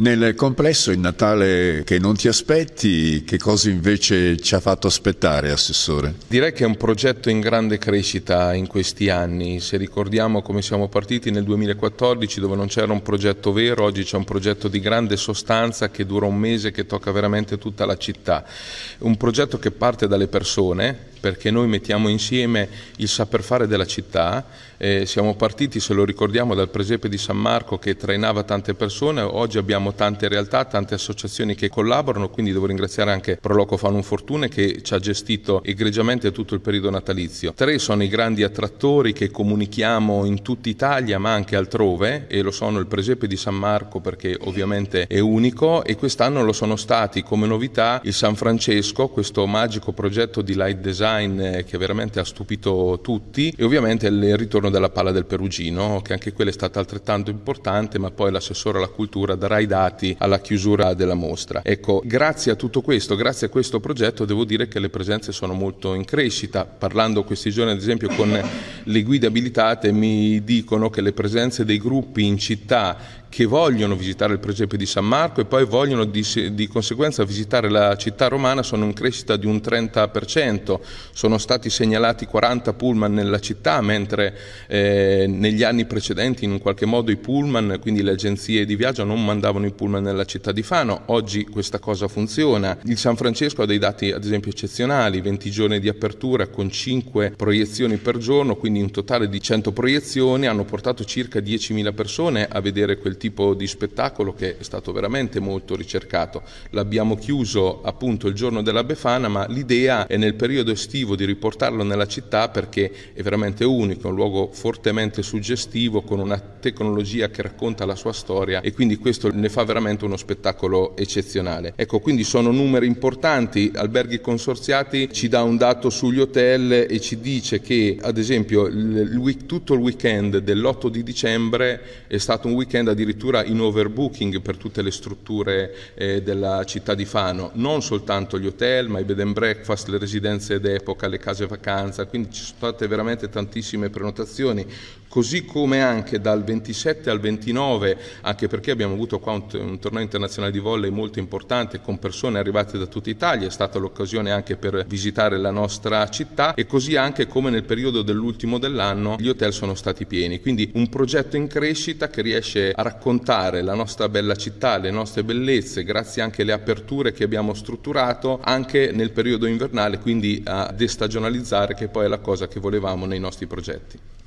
Nel complesso il Natale che non ti aspetti, che cosa invece ci ha fatto aspettare, Assessore? Direi che è un progetto in grande crescita in questi anni. Se ricordiamo come siamo partiti nel 2014 dove non c'era un progetto vero, oggi c'è un progetto di grande sostanza che dura un mese, che tocca veramente tutta la città. Un progetto che parte dalle persone, perché noi mettiamo insieme il saper fare della città, eh, siamo partiti, se lo ricordiamo, dal presepe di San Marco che trainava tante persone, oggi abbiamo tante realtà, tante associazioni che collaborano, quindi devo ringraziare anche Proloco Fanum Fortune che ci ha gestito egregiamente tutto il periodo natalizio. Tre sono i grandi attrattori che comunichiamo in tutta Italia ma anche altrove e lo sono il presepe di San Marco perché ovviamente è unico e quest'anno lo sono stati come novità il San Francesco, questo magico progetto di light design design che veramente ha stupito tutti e ovviamente il ritorno della palla del Perugino, che anche quella è stata altrettanto importante, ma poi l'assessore alla cultura darà i dati alla chiusura della mostra. Ecco, grazie a tutto questo, grazie a questo progetto devo dire che le presenze sono molto in crescita. Parlando questi giorni ad esempio con le guide abilitate mi dicono che le presenze dei gruppi in città che vogliono visitare il presepe di San Marco e poi vogliono di, di, conseguenza visitare la città romana sono in crescita di un 30%, sono stati segnalati 40 pullman nella città, mentre eh, negli anni precedenti in un qualche modo i pullman, quindi le agenzie di viaggio, non mandavano i pullman nella città di Fano, oggi questa cosa funziona. Il San Francesco ha dei dati ad esempio eccezionali, 20 giorni di apertura con 5 proiezioni per giorno, quindi un totale di 100 proiezioni, hanno portato circa 10.000 persone a vedere quel tipo di spettacolo che è stato veramente molto ricercato. L'abbiamo chiuso appunto il giorno della Befana, ma l'idea è nel periodo estivo di riportarlo nella città perché è veramente unico, un luogo fortemente suggestivo con una tecnologia che racconta la sua storia e quindi questo ne fa veramente uno spettacolo eccezionale. Ecco, quindi sono numeri importanti, alberghi consorziati ci dà un dato sugli hotel e ci dice che ad esempio il, il, tutto il weekend dell'8 di dicembre è stato un weekend addirittura addirittura in overbooking per tutte le strutture eh, della città di Fano, non soltanto gli hotel, ma i bed and breakfast, le residenze d'epoca, le case vacanza, quindi ci sono state veramente tantissime prenotazioni, così come anche dal 27 al 29, anche perché abbiamo avuto qua un, un torneo internazionale di volley molto importante con persone arrivate da tutta Italia, è stata l'occasione anche per visitare la nostra città e così anche come nel periodo dell'ultimo dell'anno gli hotel sono stati pieni, quindi un progetto in crescita che riesce a raccontare raccontare la nostra bella città, le nostre bellezze, grazie anche alle aperture che abbiamo strutturato anche nel periodo invernale, quindi a destagionalizzare che poi è la cosa che volevamo nei nostri progetti.